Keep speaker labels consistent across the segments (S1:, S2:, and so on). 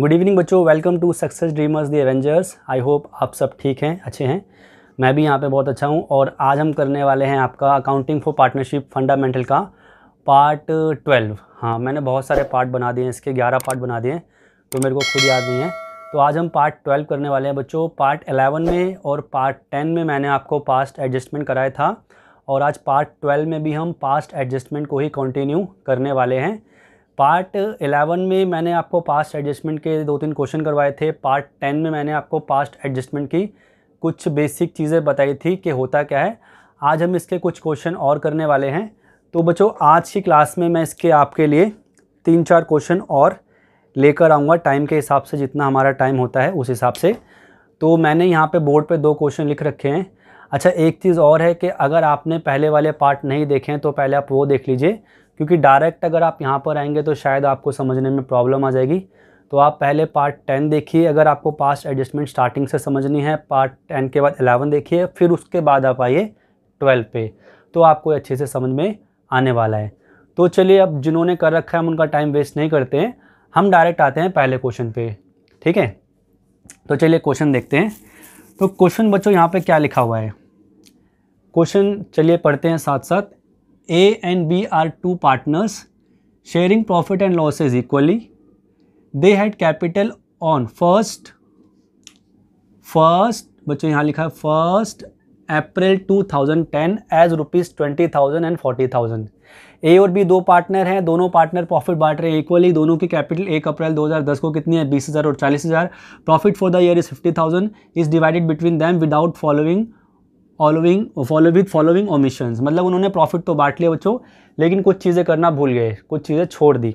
S1: Good evening बच्चों welcome to success dreamers the avengers I hope आप सब ठीक हैं अच्छे हैं मैं भी यहाँ पे बहुत अच्छा हूँ और आज हम करने वाले हैं आपका अकाउंटिंग फॉर पार्टनरशिप फंडामेंटल का पार्ट ट्वेल्व हाँ मैंने बहुत सारे पार्ट बना दिए हैं इसके ग्यारह पार्ट बना दिए हैं तो मेरे को खुद याद नहीं है तो आज हम पार्ट ट्वेल्व करने वाले हैं बच्चों पार्ट एलेवन में और पार्ट टेन में मैंने आपको पास्ट एडजस्टमेंट कराया था और आज पार्ट ट्वेल्व में भी हम पास्ट एडजस्टमेंट को ही कंटिन्यू करने वाले हैं पार्ट 11 में मैंने आपको पास्ट एडजस्टमेंट के दो तीन क्वेश्चन करवाए थे पार्ट 10 में मैंने आपको पास्ट एडजस्टमेंट की कुछ बेसिक चीज़ें बताई थी कि होता क्या है आज हम इसके कुछ क्वेश्चन और करने वाले हैं तो बच्चों आज की क्लास में मैं इसके आपके लिए तीन चार क्वेश्चन और लेकर आऊँगा टाइम के हिसाब से जितना हमारा टाइम होता है उस हिसाब से तो मैंने यहाँ पे बोर्ड पे दो क्वेश्चन लिख रखे हैं अच्छा एक चीज़ और है कि अगर आपने पहले वाले पार्ट नहीं देखे हैं तो पहले आप वो देख लीजिए क्योंकि डायरेक्ट अगर आप यहाँ पर आएंगे तो शायद आपको समझने में प्रॉब्लम आ जाएगी तो आप पहले पार्ट टेन देखिए अगर आपको पास्ट एडजस्टमेंट स्टार्टिंग से समझनी है पार्ट टेन के बाद एलेवन देखिए फिर उसके बाद आप आइए ट्वेल्व पे तो आपको अच्छे से समझ में आने वाला है तो चलिए अब जिन्होंने कर रखा है हम उनका टाइम वेस्ट नहीं करते हैं हम डायरेक्ट आते हैं पहले क्वेश्चन पे ठीक है तो चलिए क्वेश्चन देखते हैं तो क्वेश्चन बच्चों यहाँ पे क्या लिखा हुआ है क्वेश्चन चलिए पढ़ते हैं साथ साथ A and B are two partners sharing profit and losses equally. They had capital on first, first बच्चों यहाँ लिखा है first April 2010 as rupees twenty thousand and forty thousand A और बी दो पार्टनर हैं दोनों पार्टनर प्रॉफिट बांट रहे हैं इक्वली दोनों की कैपिटल एक अप्रैल 2010 को कितनी है बीस हज़ार और चालीस हज़ार profit for the year is fifty thousand is divided between them without following following follow with following omission मतलब उन्होंने प्रॉफिट तो बांट लिया बच्चों लेकिन कुछ चीज़ें करना भूल गए कुछ चीज़ें छोड़ दी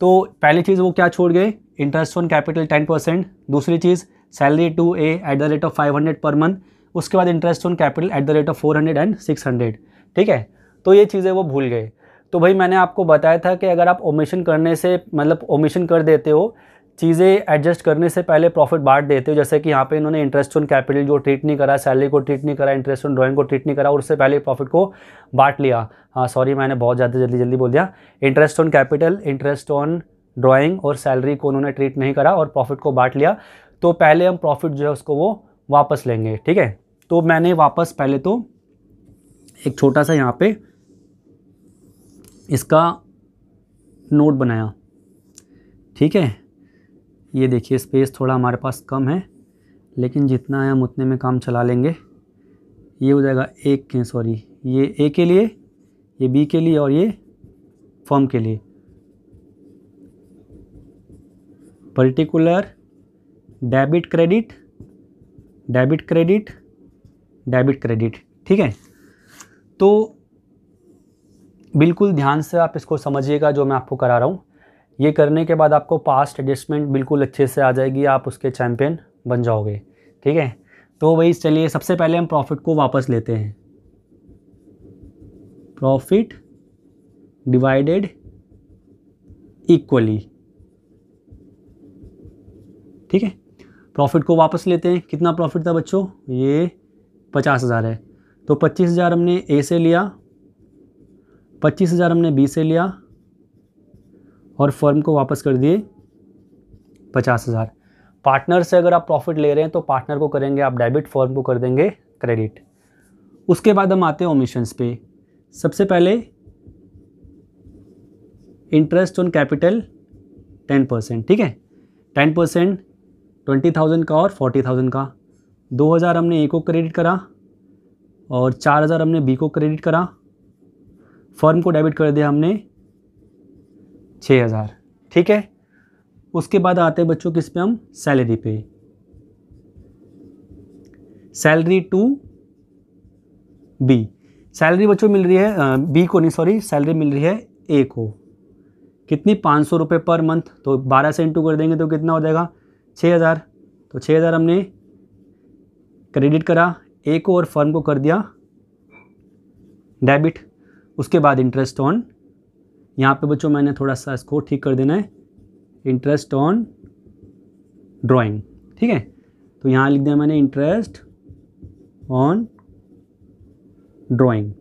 S1: तो पहली चीज़ वो क्या छोड़ गए interest on capital ten percent दूसरी चीज़ salary to A at the rate of five hundred per month उसके बाद interest on capital at the rate of four hundred and six hundred ठीक है तो ये चीज़ें वो भूल गए तो भाई मैंने आपको बताया था कि अगर आप ओमिशन करने से मतलब ओमिशन कर देते हो चीज़ें एडजस्ट करने से पहले प्रॉफिट बांट देते हो जैसे कि यहाँ पे इन्होंने इंटरेस्ट ऑन कैपिटल जो ट्रीट नहीं करा सैलरी को ट्रीट नहीं करा इंटरेस्ट ऑन ड्राइंग को ट्रीट नहीं करा और उससे पहले प्रॉफिट को बांट लिया हाँ सॉरी मैंने बहुत ज़्यादा जल्दी जल्दी बोल दिया interest on capital interest on drawing और सैलरी को उन्होंने ट्रीट नहीं करा और प्रॉफिट को बांट लिया तो पहले हम प्रॉफिट जो है उसको वो वापस लेंगे ठीक है तो मैंने वापस पहले तो एक छोटा सा यहाँ पर इसका नोट बनाया ठीक है ये देखिए स्पेस थोड़ा हमारे पास कम है लेकिन जितना है हम उतने में काम चला लेंगे ये हो जाएगा एक के सॉरी ये ए के लिए ये बी के लिए और ये फॉर्म के लिए particular debit credit debit credit debit credit ठीक है तो बिल्कुल ध्यान से आप इसको समझिएगा जो मैं आपको करा रहा हूँ ये करने के बाद आपको पास्ट एडजस्टमेंट बिल्कुल अच्छे से आ जाएगी आप उसके चैम्पियन बन जाओगे ठीक है तो वही चलिए सबसे पहले हम प्रॉफिट को वापस लेते हैं प्रॉफिट डिवाइडेड इक्वली ठीक है प्रॉफिट को वापस लेते हैं कितना प्रॉफिट था बच्चों ये पचास हज़ार है तो पच्चीस हज़ार हमने ए से लिया पच्चीस हज़ार हमने बी से लिया और फर्म को वापस कर दिए पचास हज़ार पार्टनर से अगर आप प्रॉफिट ले रहे हैं तो पार्टनर को करेंगे आप डेबिट फॉर्म को कर देंगे क्रेडिट उसके बाद हम आते हैं ओमिशंस पे सबसे पहले interest on capital ten percent ठीक है टेन परसेंट ट्वेंटी थाउजेंड का और फोर्टी थाउजेंड का दो हज़ार हमने ए को क्रेडिट करा और चार हज़ार हमने बी को क्रेडिट करा फर्म को डेबिट कर दिया हमने छः हज़ार ठीक है उसके बाद आते हैं बच्चों किस पे हम सैलरी पे सैलरी टू बी सैलरी बच्चों मिल रही है बी को नहीं सॉरी सैलरी मिल रही है ए को कितनी पाँच सौ रुपये पर मंथ तो बारह से इंटू कर देंगे तो कितना हो जाएगा छः हज़ार तो छः हज़ार हमने क्रेडिट करा ए को और फर्म को कर दिया डेबिट उसके बाद इंटरेस्ट ऑन यहाँ पे बच्चों मैंने थोड़ा सा इसको ठीक कर देना है इंटरेस्ट ऑन ड्राइंग ठीक है तो यहाँ लिख दिया मैंने इंटरेस्ट ऑन ड्राइंग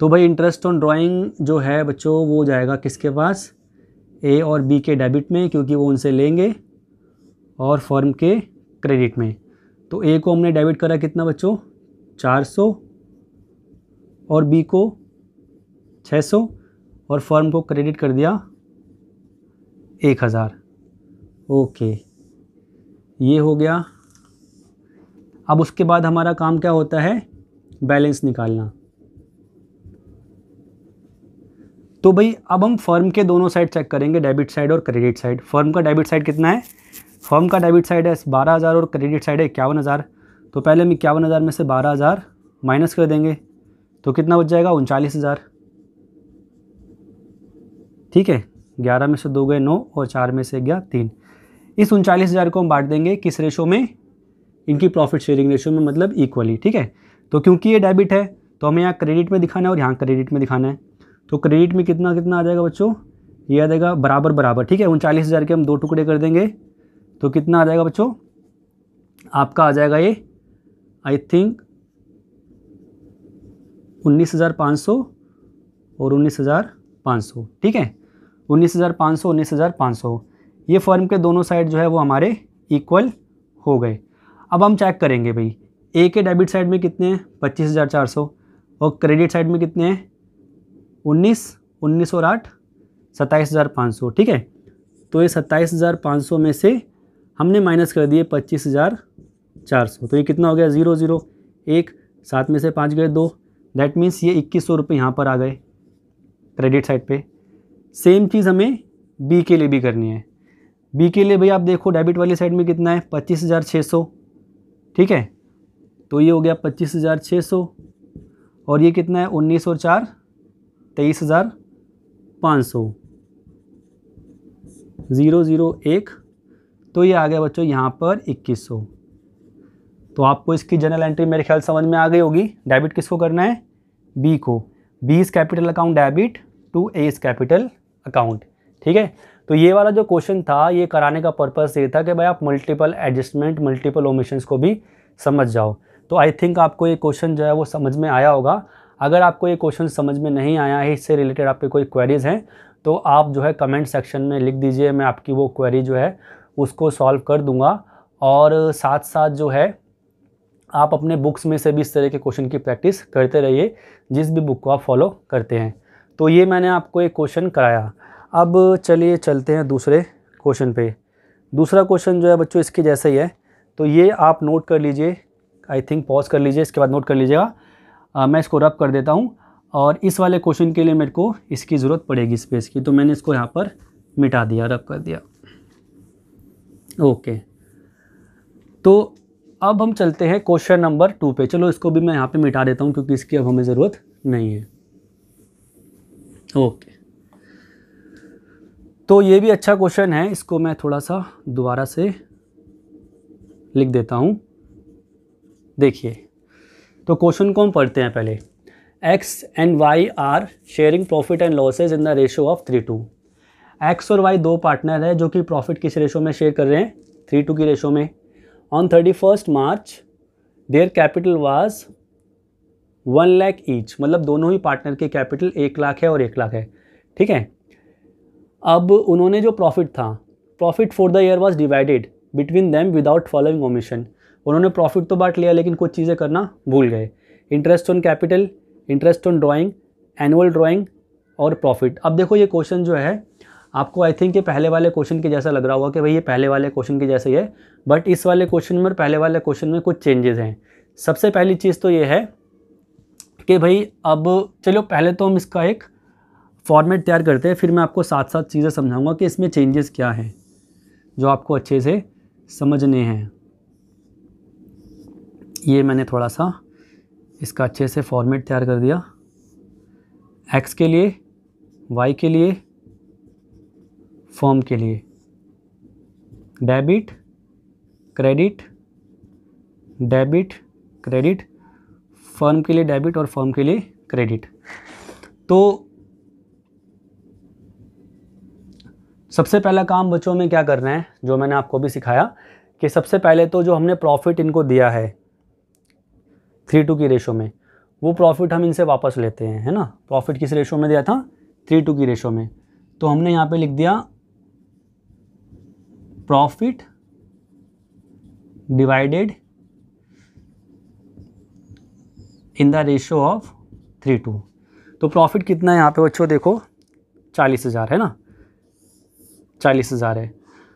S1: तो भाई इंटरेस्ट ऑन ड्राइंग जो है बच्चों वो जाएगा किसके पास ए और बी के डेबिट में क्योंकि वो उनसे लेंगे और फॉर्म के क्रेडिट में तो ए को हमने डेबिट करा कितना बच्चों 400 और बी को 600 और फर्म को क्रेडिट कर दिया एक हज़ार ओके ये हो गया अब उसके बाद हमारा काम क्या होता है बैलेंस निकालना तो भाई अब हम फर्म के दोनों साइड चेक करेंगे डेबिट साइड और क्रेडिट साइड फर्म का डेबिट साइड कितना है फर्म का डेबिट साइड है बारह हज़ार और क्रेडिट साइड है इक्यावन हज़ार तो पहले हम इक्यावन हज़ार में से बारह हज़ार माइनस कर देंगे तो कितना बच जाएगा उनचालीस हज़ार ठीक है ग्यारह में से दो गए नौ और चार में से गया तीन इस उनचालीस हज़ार को हम बांट देंगे किस रेशो में इनकी प्रॉफिट शेयरिंग रेशो में मतलब इक्वली ठीक है तो क्योंकि ये डेबिट है तो हमें यहाँ क्रेडिट में दिखाना है और यहाँ क्रेडिट में दिखाना है तो क्रेडिट में कितना कितना आ जाएगा बच्चों ये आ जाएगा बराबर बराबर ठीक है उनचालीस हज़ार के हम दो टुकड़े कर देंगे तो कितना आ जाएगा बच्चों आपका आ जाएगा ये आई थिंक उन्नीस हज़ार पाँच सौ और उन्नीस हज़ार पाँच सौ ठीक है उन्नीस हज़ार पाँच सौ उन्नीस हज़ार पाँच सौ ये फर्म के दोनों साइड जो है वो हमारे इक्वल हो गए अब हम चेक करेंगे भाई ए के डेबिट साइड में कितने हैं पच्चीस हज़ार चार सौ और क्रेडिट साइड में कितने हैं उन्नीस उन्नीस और आठ सत्ताईस हज़ार पाँच सौ ठीक है तो ये सत्ताईस हज़ार पाँच सौ में से हमने माइनस कर दिए पच्चीस हज़ार चार सौ तो ये कितना हो गया ज़ीरो ज़ीरो एक सात में से पाँच गए दो दैट मीन्स ये इक्कीस सौ रुपये यहाँ पर आ गए क्रेडिट साइड पे सेम चीज़ हमें बी के लिए भी करनी है बी के लिए भाई आप देखो डेबिट वाली साइड में कितना है पच्चीस हज़ार छः सौ ठीक है तो ये हो गया पच्चीस हज़ार छः सौ और ये कितना है उन्नीस और चार तेईस हज़ार पाँच सौ ज़ीरो ज़ीरो एक तो ये आ गया बच्चों यहाँ पर इक्कीस सौ तो आपको इसकी जनरल एंट्री मेरे ख्याल समझ में आ गई होगी डेबिट किसको करना है बी को बीस capital account debit to as capital account ठीक है तो ये वाला जो क्वेश्चन था ये कराने का पर्पस ये था कि भाई आप मल्टीपल एडजस्टमेंट मल्टीपल ओमिशन को भी समझ जाओ तो आई थिंक आपको ये क्वेश्चन जो है वो समझ में आया होगा अगर आपको ये क्वेश्चन समझ में नहीं आया है इससे रिलेटेड आपके कोई क्वेरीज़ हैं तो आप जो है कमेंट सेक्शन में लिख दीजिए मैं आपकी वो क्वेरी जो है उसको सॉल्व कर दूंगा और साथ साथ जो है आप अपने बुक्स में से भी इस तरह के क्वेश्चन की प्रैक्टिस करते रहिए जिस भी बुक को आप फॉलो करते हैं तो ये मैंने आपको एक क्वेश्चन कराया अब चलिए चलते हैं दूसरे क्वेश्चन पे दूसरा क्वेश्चन जो है बच्चों इसके जैसा ही है तो ये आप नोट कर लीजिए आई थिंक पॉज कर लीजिए इसके बाद नोट कर लीजिएगा मैं इसको रब कर देता हूँ और इस वाले क्वेश्चन के लिए मेरे को इसकी ज़रूरत पड़ेगी स्पेस की तो मैंने इसको यहाँ पर मिटा दिया रब कर दिया ओके तो अब हम चलते हैं क्वेश्चन नंबर टू पे चलो इसको भी मैं यहाँ पे मिटा देता हूँ क्योंकि इसकी अब हमें ज़रूरत नहीं है ओके तो ये भी अच्छा क्वेश्चन है इसको मैं थोड़ा सा दोबारा से लिख देता हूँ देखिए तो क्वेश्चन को हम पढ़ते हैं पहले X and Y are sharing profit and losses in the ratio of three two X और वाई दो पार्टनर है जो कि प्रॉफिट किस रेशो में शेयर कर रहे हैं थ्री टू की रेशो में on thirty first March their capital was one lakh each मतलब दोनों ही पार्टनर के कैपिटल एक लाख है और एक लाख है ठीक है अब उन्होंने जो प्रॉफिट था profit for the year was divided between them without following omission उन्होंने प्रॉफिट तो बांट लिया लेकिन कुछ चीज़ें करना भूल गए interest on capital interest on drawing annual drawing और प्रॉफिट अब देखो ये क्वेश्चन जो है आपको आई थिंक ये पहले वाले क्वेश्चन के जैसा लग रहा होगा कि भाई ये पहले वाले क्वेश्चन के जैसा ही है बट इस वाले क्वेश्चन में और पहले वाले क्वेश्चन में कुछ चेंजेस हैं सबसे पहली चीज़ तो ये है कि भाई अब चलो पहले तो हम इसका एक फॉर्मेट तैयार करते हैं फिर मैं आपको साथ साथ चीज़ें समझाऊंगा कि इसमें चेंजेस क्या हैं जो आपको अच्छे से समझने हैं ये मैंने थोड़ा सा इसका अच्छे से फॉर्मेट तैयार कर दिया एक्स के लिए वाई के लिए फॉर्म के लिए debit credit debit credit firm के लिए डेबिट और फर्म के लिए क्रेडिट तो सबसे पहला काम बच्चों में क्या करना है जो मैंने आपको भी सिखाया कि सबसे पहले तो जो हमने प्रॉफिट इनको दिया है थ्री टू की रेशो में वो प्रॉफिट हम इनसे वापस लेते हैं है ना प्रॉफिट किस रेशो में दिया था थ्री टू की रेशो में तो हमने यहाँ पे लिख दिया profit divided in the ratio of three two तो प्रॉफिट कितना है यहाँ पे बच्चों देखो चालीस हज़ार है ना चालीस हज़ार है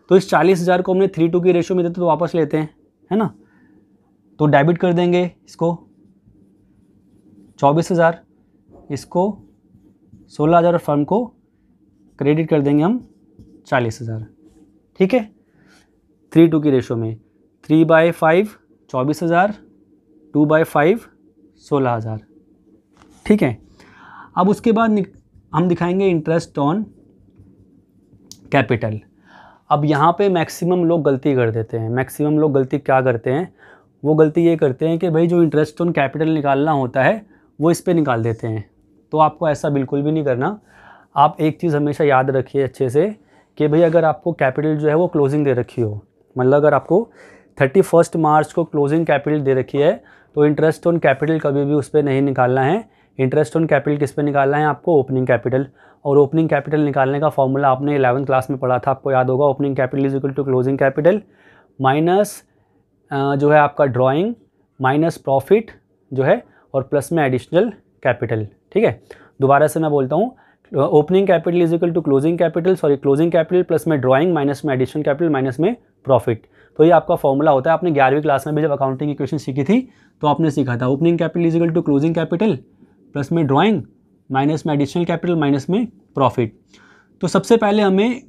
S1: तो इस चालीस हज़ार को हमने थ्री टू की रेशो में देते तो वापस लेते हैं है ना तो डेबिट कर देंगे इसको चौबीस हज़ार इसको सोलह हज़ार और फर्म को क्रेडिट कर देंगे हम चालीस हज़ार ठीक है थ्री टू की रेशो में थ्री बाई फाइव चौबीस हज़ार टू बाई फाइव सोलह हज़ार ठीक है अब उसके बाद हम दिखाएंगे इंटरेस्ट ऑन कैपिटल अब यहाँ पे मैक्सिमम लोग गलती कर देते हैं मैक्सिमम लोग गलती क्या करते हैं वो गलती ये करते हैं कि भाई जो इंटरेस्ट ऑन कैपिटल निकालना होता है वो इस पर निकाल देते हैं तो आपको ऐसा बिल्कुल भी नहीं करना आप एक चीज़ हमेशा याद रखिए अच्छे से कि भाई अगर आपको कैपिटल जो है वो क्लोजिंग दे रखी हो मतलब अगर आपको थर्टी फर्स्ट मार्च को क्लोजिंग कैपिटल दे रखी है तो इंटरेस्ट ऑन कैपिटल कभी भी उस पर नहीं निकालना है इंटरेस्ट ऑन कैपिटल किस पे निकालना है आपको ओपनिंग कैपिटल और ओपनिंग कैपिटल निकालने का फॉर्मूला आपने इलेवन क्लास में पढ़ा था आपको याद होगा opening capital is equal to closing capital minus जो है आपका ड्राइंग माइनस प्रॉफिट जो है और प्लस में एडिशनल कैपिटल ठीक है दोबारा से मैं बोलता हूँ opening capital is equal to closing capital sorry closing capital plus में ड्राइंग माइनस में एडिशनल कैपिटल माइनस में प्रॉफिट तो ये आपका फॉर्मूला होता है आपने ग्यारहवीं क्लास में भी जब अकाउंटिंग की क्वेश्चन सीखी थी तो आपने सीखा था opening capital is equal to closing capital plus में ड्राइंग माइनस में एडिशनल कैपिटल माइनस में प्रॉफिट तो सबसे पहले हमें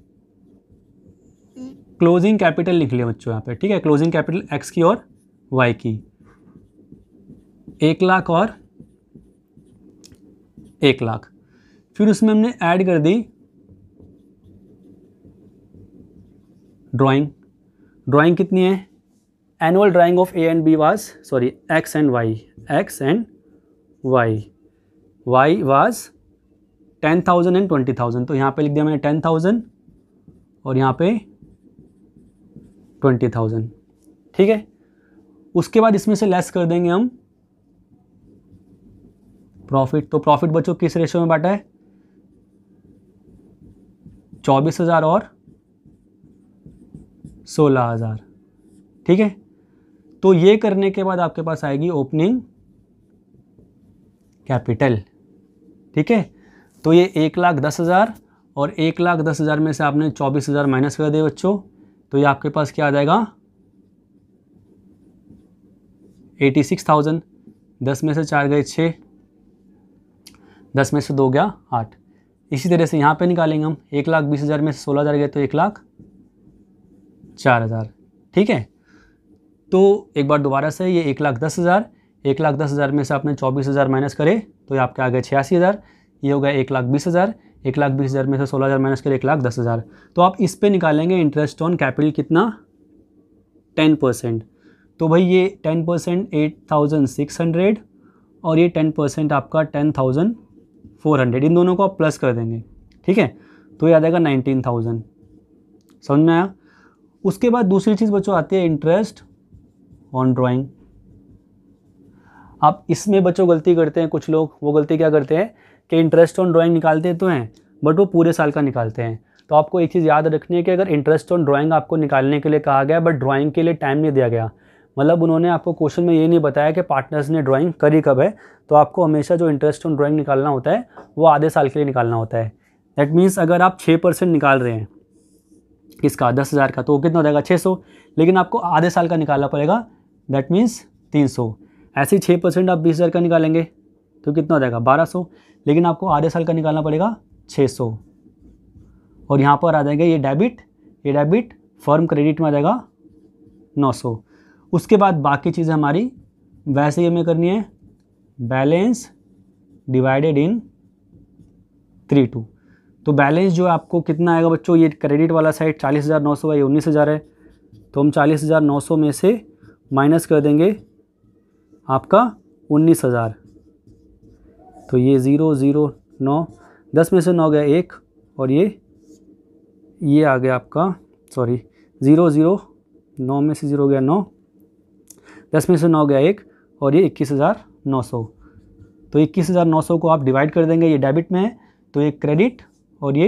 S1: क्लोजिंग कैपिटल लिख लिया बच्चों यहाँ पे ठीक है क्लोजिंग कैपिटल एक्स की और वाई की एक लाख और एक लाख फिर उसमें हमने ऐड कर दी ड्राइंग ड्राइंग कितनी है annual drawing of A and B was sorry X and Y X and Y Y was ten thousand and twenty thousand तो यहाँ पे लिख दिया मैंने टेन थाउजेंड और यहाँ पे ट्वेंटी थाउजेंड ठीक है उसके बाद इसमें से लेस कर देंगे हम प्रॉफिट तो प्रॉफिट बच्चों किस रेशियो में बांटा है चौबीस हज़ार और सोलह हज़ार ठीक है तो ये करने के बाद आपके पास आएगी ओपनिंग कैपिटल ठीक है तो ये एक लाख दस हज़ार और एक लाख दस हज़ार में से आपने चौबीस हज़ार माइनस कर दिया बच्चों तो ये आपके पास क्या आ जाएगा एटी सिक्स थाउजेंड दस में से चार गए छः दस में से दो गया आठ इसी तरह से यहाँ पे निकालेंगे हम एक लाख बीस हज़ार में से सोलह हज़ार गए तो एक लाख चार हज़ार ठीक है तो एक बार दोबारा से ये एक लाख दस हज़ार एक लाख दस हज़ार में से आपने चौबीस हज़ार माइनस करे तो ये आपके आ गए छियासी हज़ार ये हो गया एक लाख बीस हज़ार एक लाख बीस हज़ार में से सोलह हज़ार माइनस करे एक लाख दस हज़ार तो आप इस पे निकालेंगे इंटरेस्ट ऑन कैपिटल कितना टेन परसेंट तो भाई ये ten percent eight thousand six hundred और ये टेन परसेंट आपका टेन थाउजेंड फोर हंड्रेड इन दोनों को आप प्लस कर देंगे ठीक है तो ये आ जाएगा नाइनटीन थाउजेंड समझ में आया उसके बाद दूसरी चीज़ बच्चों आती है इंटरेस्ट ऑन ड्राइंग आप इसमें बच्चों गलती करते हैं कुछ लोग वो गलती क्या करते हैं कि इंटरेस्ट ऑन ड्राइंग निकालते तो हैं बट वो पूरे साल का निकालते हैं तो आपको एक चीज़ याद रखनी है कि अगर इंटरेस्ट ऑन ड्राइंग आपको निकालने के लिए कहा गया बट ड्राइंग के लिए टाइम नहीं दिया गया मतलब उन्होंने आपको क्वेश्चन में ये नहीं बताया कि पार्टनर्स ने ड्राइंग करी कब है तो आपको हमेशा जो इंटरेस्ट ऑन ड्राइंग निकालना होता है वो आधे साल के लिए निकालना होता है दैट मीन्स अगर आप छः परसेंट निकाल रहे हैं किसका दस हज़ार का तो वो कितना हो जाएगा छः सौ लेकिन आपको आधे साल का निकालना पड़ेगा दैट मीन्स तीन सौ ऐसे ही छः परसेंट आप बीस हज़ार का निकालेंगे तो कितना हो जाएगा बारह सौ लेकिन आपको आधे साल का निकालना पड़ेगा छः सौ और यहाँ पर आ जाएगा ये डेबिट ये डेबिट फर्म क्रेडिट में आ जाएगा नौ सौ उसके बाद बाकी चीज़ें हमारी वैसे ही हमें करनी है balance divided in three two तो बैलेंस जो है आपको कितना आएगा बच्चों ये क्रेडिट वाला साइड चालीस हज़ार नौ सौ है ये उन्नीस हज़ार है तो हम चालीस हज़ार नौ सौ में से माइनस कर देंगे आपका उन्नीस हज़ार तो ये ज़ीरो ज़ीरो नौ दस में से नौ गया एक और ये ये आ गया आपका सॉरी ज़ीरो ज़ीरो नौ में से ज़ीरो गया नौ दस में से नौ गया एक और ये इक्कीस हज़ार नौ सौ तो इक्कीस हज़ार नौ सौ को आप डिवाइड कर देंगे ये डेबिट में है तो ये क्रेडिट और ये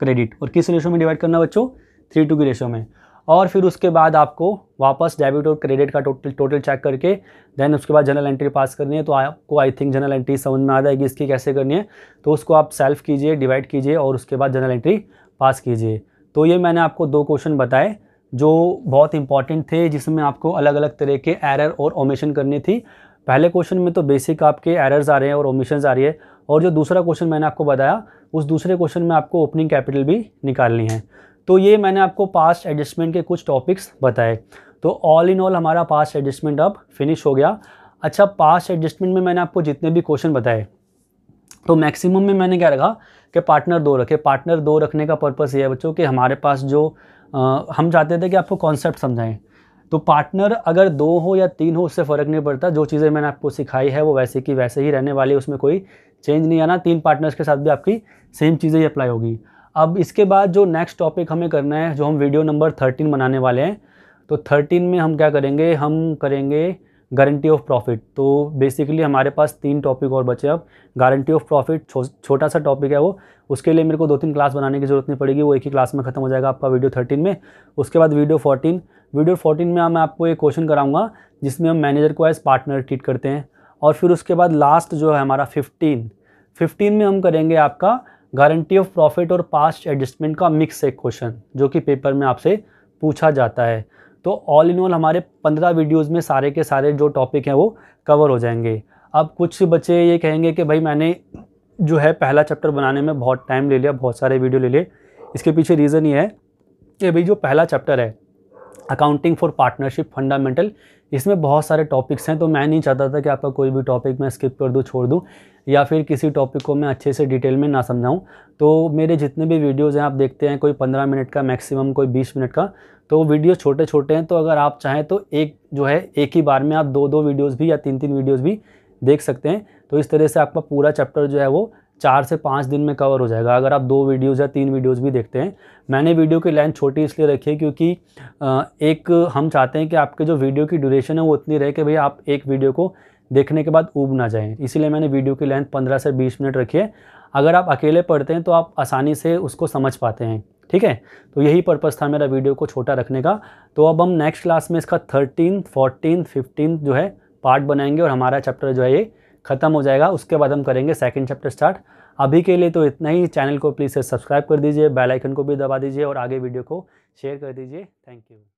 S1: क्रेडिट और किस रेशो में डिवाइड करना बच्चों थ्री टू की रेशो में और फिर उसके बाद आपको वापस डेबिट और क्रेडिट का टोटल टोटल चेक करके देन उसके बाद जनरल एंट्री पास करनी है तो आपको आई थिंक जनरल एंट्री समझ में आ जाएगी इसकी कैसे करनी है तो उसको आप सेल्फ कीजिए डिवाइड कीजिए और उसके बाद जनरल एंट्री पास कीजिए तो ये मैंने आपको दो क्वेश्चन बताए जो बहुत इंपॉर्टेंट थे जिसमें आपको अलग अलग तरह के एरर और ओमेशन करनी थी पहले क्वेश्चन में तो बेसिक आपके एरर्स आ रहे हैं और ओमिशन आ रही है और जो दूसरा क्वेश्चन मैंने आपको बताया उस दूसरे क्वेश्चन में आपको ओपनिंग कैपिटल भी निकालनी है तो ये मैंने आपको पास्ट एडजस्टमेंट के कुछ टॉपिक्स बताए तो ऑल इन ऑल हमारा पास्ट एडजस्टमेंट अब फिनिश हो गया अच्छा पास्ट एडजस्टमेंट में मैंने आपको जितने भी क्वेश्चन बताए तो मैक्सिमम में मैंने क्या रखा कि पार्टनर दो रखे पार्टनर दो रखने का पर्पज़ ये है बच्चों कि हमारे पास जो आ, हम चाहते थे कि आपको कॉन्सेप्ट समझाएं तो पार्टनर अगर दो हो या तीन हो उससे फ़र्क नहीं पड़ता जो चीज़ें मैंने आपको सिखाई है वो वैसे की वैसे ही रहने वाली उसमें कोई चेंज नहीं आना तीन पार्टनर्स के साथ भी आपकी सेम चीज़ें ही अप्लाई होगी अब इसके बाद जो नेक्स्ट टॉपिक हमें करना है जो हम वीडियो नंबर थर्टीन बनाने वाले हैं तो थर्टीन में हम क्या करेंगे हम करेंगे गारंटी ऑफ प्रॉफिट तो बेसिकली हमारे पास तीन टॉपिक और बचे अब गारंटी ऑफ प्रॉफिट छोटा सा टॉपिक है वो उसके लिए मेरे को दो तीन क्लास बनाने की ज़रूरत नहीं पड़ेगी वो एक ही क्लास में खत्म हो जाएगा आपका वीडियो थर्टीन में उसके बाद वीडियो फोर्टीन वीडियो फोर्टीन में मैं आपको एक क्वेश्चन कराऊंगा जिसमें हम मैनेजर को एज पार्टनर ट्रीट करते हैं और फिर उसके बाद लास्ट जो है हमारा फिफ्टीन फिफ्टीन में हम करेंगे आपका गारंटी ऑफ प्रॉफिट और पास्ट एडजस्टमेंट का मिक्स एक क्वेश्चन जो कि पेपर में आपसे पूछा जाता है तो ऑल इन ऑल हमारे पंद्रह वीडियोज़ में सारे के सारे जो टॉपिक हैं वो कवर हो जाएंगे अब कुछ बच्चे ये कहेंगे कि भाई मैंने जो है पहला चैप्टर बनाने में बहुत टाइम ले लिया बहुत सारे वीडियो ले लिए इसके पीछे रीज़न ये है कि भाई जो पहला चैप्टर है अकाउंटिंग फॉर पार्टनरशिप फंडामेंटल इसमें बहुत सारे टॉपिक्स हैं तो मैं नहीं चाहता था कि आपका कोई भी टॉपिक मैं स्किप कर दूँ छोड़ दूँ या फिर किसी टॉपिक को मैं अच्छे से डिटेल में ना समझाऊँ तो मेरे जितने भी वीडियोज़ हैं आप देखते हैं कोई पंद्रह मिनट का मैक्सिमम कोई बीस मिनट का तो वीडियो छोटे छोटे हैं तो अगर आप चाहें तो एक जो है एक ही बार में आप दो दो वीडियोज़ भी या तीन तीन वीडियोज़ भी देख सकते हैं तो इस तरह से आपका पूरा चैप्टर जो है वो चार से पाँच दिन में कवर हो जाएगा अगर आप दो वीडियोज़ या तीन वीडियोज़ भी देखते हैं मैंने वीडियो की लेंथ छोटी इसलिए रखी है क्योंकि एक हम चाहते हैं कि आपके जो वीडियो की ड्यूरेशन है वो उतनी रहे कि भाई आप एक वीडियो को देखने के बाद ऊब ना जाएँ इसीलिए मैंने वीडियो की लेंथ पंद्रह से बीस मिनट रखी है अगर आप अकेले पढ़ते हैं तो आप आसानी से उसको समझ पाते हैं ठीक है तो यही पर्पज़ था मेरा वीडियो को छोटा रखने का तो अब हम नेक्स्ट क्लास में इसका थर्टीन फोर्टीन फिफ्टीन जो है पार्ट बनाएंगे और हमारा चैप्टर जो है ये ख़त्म हो जाएगा उसके बाद हम करेंगे सेकंड चैप्टर स्टार्ट अभी के लिए तो इतना ही चैनल को प्लीज़ सब्सक्राइब कर दीजिए बेल आइकन को भी दबा दीजिए और आगे वीडियो को शेयर कर दीजिए थैंक यू